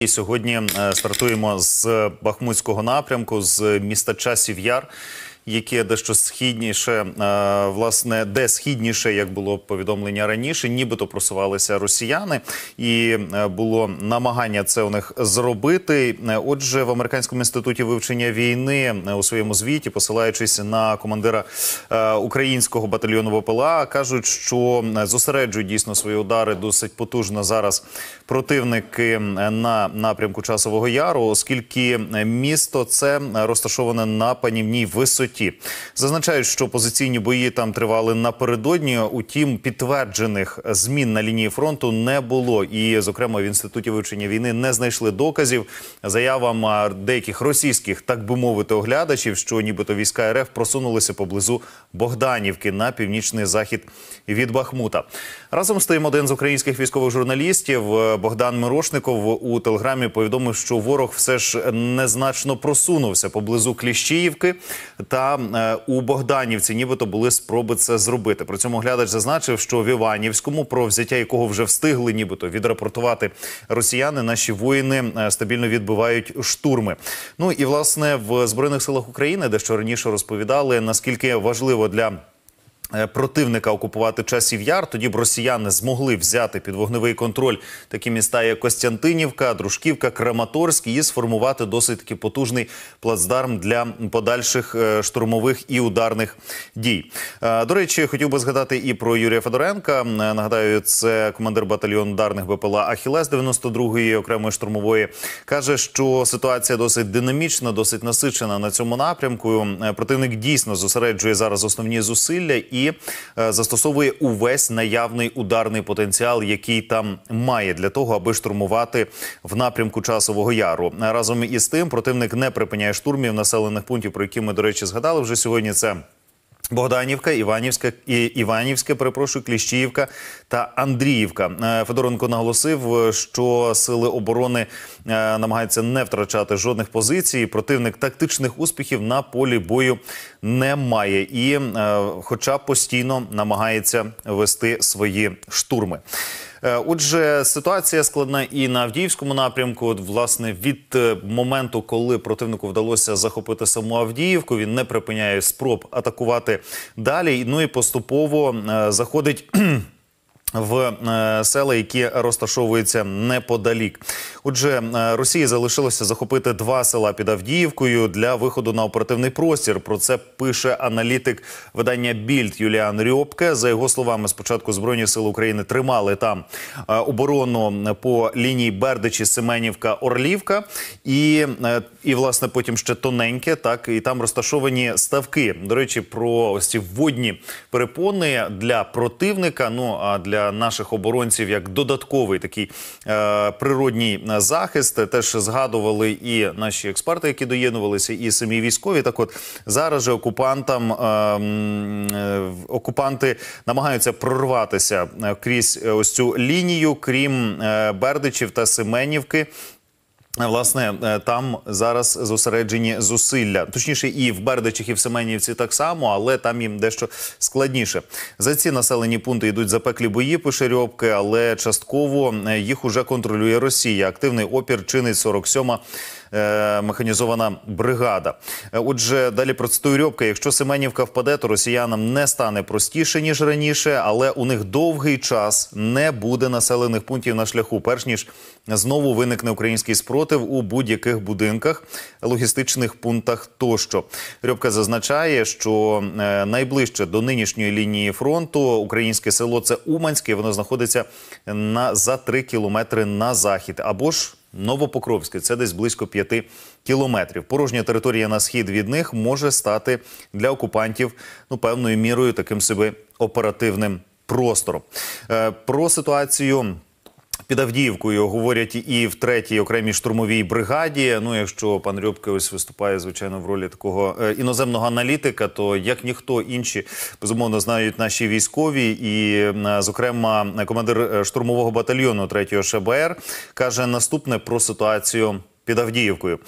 І сьогодні е, стартуємо з Бахмутського напрямку з міста Часів Яр, яке дещо східніше, е, власне, де східніше, як було повідомлення раніше, нібито просувалися росіяни, і е, було намагання це у них зробити. Отже, в американському інституті вивчення війни у своєму звіті, посилаючись на командира українського батальйону ВПЛА, кажуть, що зосереджують дійсно свої удари досить потужно зараз противники е, на напрямку часового яру, оскільки е, місто це розташоване на панівній висоті. Зазначають, що позиційні бої там тривали напередодні. Утім, підтверджених змін на лінії фронту не було. І, зокрема, в інституті вивчення війни не знайшли доказів заявам е, деяких російських, так би мовити, оглядачів, що нібито війська РФ просунулися поблизу Богданівки на північний захід від Бахмута. Разом з тим, один з українських військових журналістів. Богдан Мирошников у телеграмі повідомив, що ворог все ж незначно просунувся поблизу Кліщіївки та е, у Богданівці, нібито були спроби це зробити. При цьому глядач зазначив, що в Іванівському, про взяття якого вже встигли, нібито відрапортувати росіяни, наші воїни е, стабільно відбивають штурми. Ну і власне в збройних силах України, де що раніше розповідали, наскільки важливо для Е, противника окупувати часів яр. Тоді б росіяни змогли взяти під вогневий контроль такі міста, як Костянтинівка, Дружківка, Краматорськ, і сформувати досить таки потужний плацдарм для подальших е, штурмових і ударних дій. Е, до речі, хотів би згадати і про Юрія Федоренка. Нагадаю, це командир батальйону ударних БПЛА Ахілес 92-ї окремої штурмової каже, що ситуація досить динамічна, досить насичена на цьому напрямку. Противник дійсно зосереджує зараз основні зусилля і е, застосовує увесь наявний ударний потенціал, який там має для того, аби штурмувати в напрямку часового яру. Разом із тим противник не припиняє штурмів населених пунктів, про які ми до речі згадали вже сьогодні. Це Богданівка, Іванівська і Іванівська, перепрошую, Кліщіївка та Андріївка. Е, Федоренко наголосив, що сили оборони е, намагаються не втрачати жодних позицій. Противник тактичних успіхів на полі бою не має і, е, хоча постійно намагається вести свої штурми. Е, отже, ситуація складна і на Авдіївському напрямку. От, власне, від е, моменту, коли противнику вдалося захопити саму Авдіївку, він не припиняє спроб атакувати далі. Ну і поступово е, заходить. В е, села, які розташовуються неподалік. Отже, е, Росії залишилося захопити два села під Авдіївкою для виходу на оперативний простір. Про це пише аналітик видання Більд Юліан Рьопке. За його словами, спочатку збройні сили України тримали там е, оборону по лінії Бердичі, Семенівка, Орлівка, і і власне потім ще тоненьке. Так і там розташовані ставки. До речі, про ось ці водні перепони для противника. Ну а для для наших оборонців як додатковий такий е, природній е, захист. Теж згадували і наші експерти, які доєднувалися, і самі військові. Так, от зараз же окупантам е, е окупанти намагаються прорватися е, крізь ось цю лінію, крім е, Бердичів та Семенівки. Власне, е, там зараз зосереджені зусилля, точніше, і в Бердичах, і в Семенівці так само, але там їм дещо складніше. За ці населені пункти йдуть запеклі бої, пише Рьобки, але частково е, їх уже контролює Росія. Активний опір чинить 47-ма Е, механізована бригада. Е, отже, далі процитую Якщо Семенівка впаде, то росіянам не стане простіше ніж раніше, але у них довгий час не буде населених пунктів на шляху, перш ніж знову виникне український спротив у будь-яких будинках, логістичних пунктах тощо. Рьобка зазначає, що е, найближче до нинішньої лінії фронту українське село це Уманське. Воно знаходиться на за 3 кілометри на захід або ж Новопокровське. Це десь близько 5 кілометрів. Порожня територія на схід від них може стати для окупантів ну певною мірою таким себе оперативним простором. Е, про ситуацію. Під Авдіївкою говорять і в третій окремій штурмовій бригаді. Ну, якщо пан Рьобке ось виступає звичайно в ролі такого е, іноземного аналітика, то як ніхто інші безумовно знають наші військові, і е, зокрема командир е, штурмового батальйону 3-го ШБР каже наступне про ситуацію під Авдіївкою.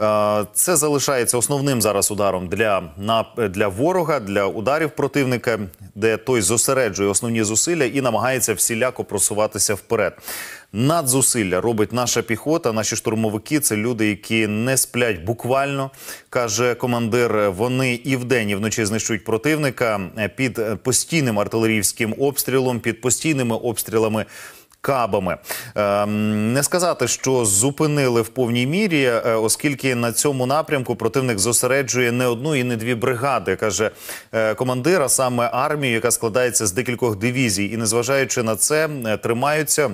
Е, це залишається основним зараз ударом для на для ворога, для ударів противника, де той зосереджує основні зусилля і намагається всіляко просуватися вперед. Надзусилля робить наша піхота, наші штурмовики це люди, які не сплять буквально, каже командир. Вони і вдень, і вночі знищують противника е, під е, постійним артилерійським обстрілом, під постійними обстрілами Кабами ем, не сказати, що зупинили в повній мірі, е, оскільки на цьому напрямку противник зосереджує не одну і не дві бригади, каже е, командира саме армію, яка складається з декількох дивізій, і незважаючи на це, е, тримаються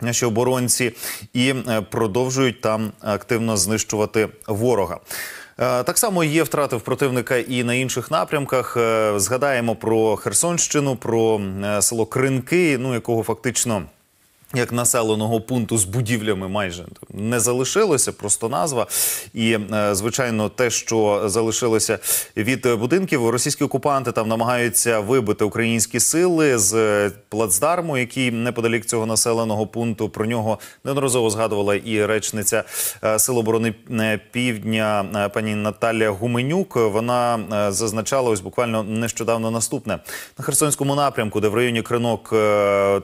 наші оборонці і продовжують там активно знищувати ворога. Так само є втрати в противника і на інших напрямках. Згадаємо про Херсонщину, про село Кринки, ну якого фактично. Як населеного пункту з будівлями майже не залишилося, просто назва, і е, звичайно, те, що залишилося від будинків, російські окупанти там намагаються вибити українські сили з е, плацдарму, який неподалік цього населеного пункту. Про нього неодноразово згадувала і речниця е, Сил оборони Півдня, пані Наталія Гуменюк. Вона зазначала ось буквально нещодавно наступне на Херсонському напрямку, де в районі Кринок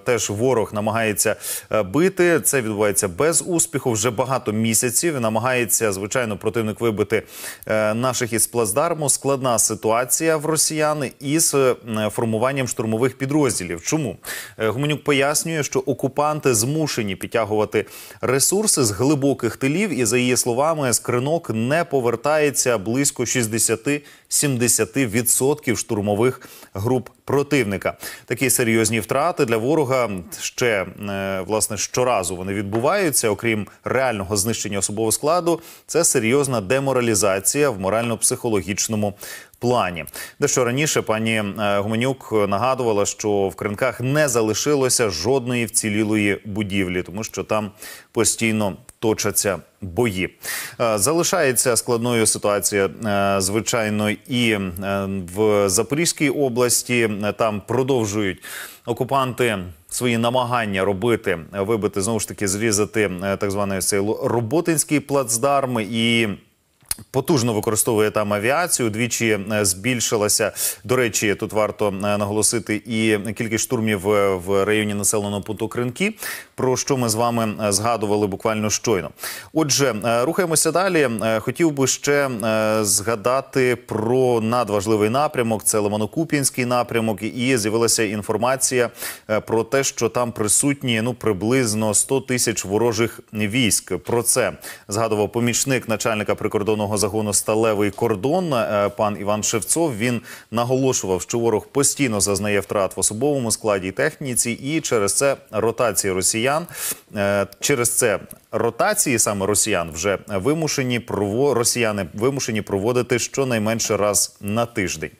теж ворог намагається. Е, бити. Це відбувається без успіху. Вже багато місяців намагається звичайно противник вибити е, наших із плацдарму. Складна ситуація в росіян із е, формуванням штурмових підрозділів. Чому гуменюк пояснює, що окупанти змушені підтягувати ресурси з глибоких тилів, і за її словами, скринок не повертається близько 60-70% штурмових груп противника. Такі серйозні втрати для ворога ще е, власне щоразу вони відбуваються. Окрім реального знищення особового складу, це серйозна деморалізація в морально-психологічному. Плані дещо раніше пані е, Гуменюк нагадувала, що в кринках не залишилося жодної вцілілої будівлі, тому що там постійно точаться бої. Е, залишається складною ситуація, е, звичайно, і е, в Запорізькій області там продовжують окупанти. Свої намагання робити вибити знову ж таки зрізати так званий цей роботинський плацдарм і. Потужно використовує там авіацію. Двічі е, збільшилася. До речі, тут варто е, наголосити і кількість штурмів е, в районі населеного пункту Кринки, про що ми з вами згадували буквально щойно. Отже, рухаємося далі. Хотів би ще згадати про надважливий напрямок. Це Лиманокуп'янський напрямок, і з'явилася інформація про те, що там присутні ну приблизно 100 тисяч ворожих військ. Про це згадував помічник начальника прикордонного прикордонного загону Сталевий кордон е, пан Іван Шевцов він наголошував, що ворог постійно зазнає втрат в особовому складі і техніці, і через це ротації росіян е, через це ротації саме росіян вже вимушені росіяни вимушені проводити щонайменше раз на тиждень.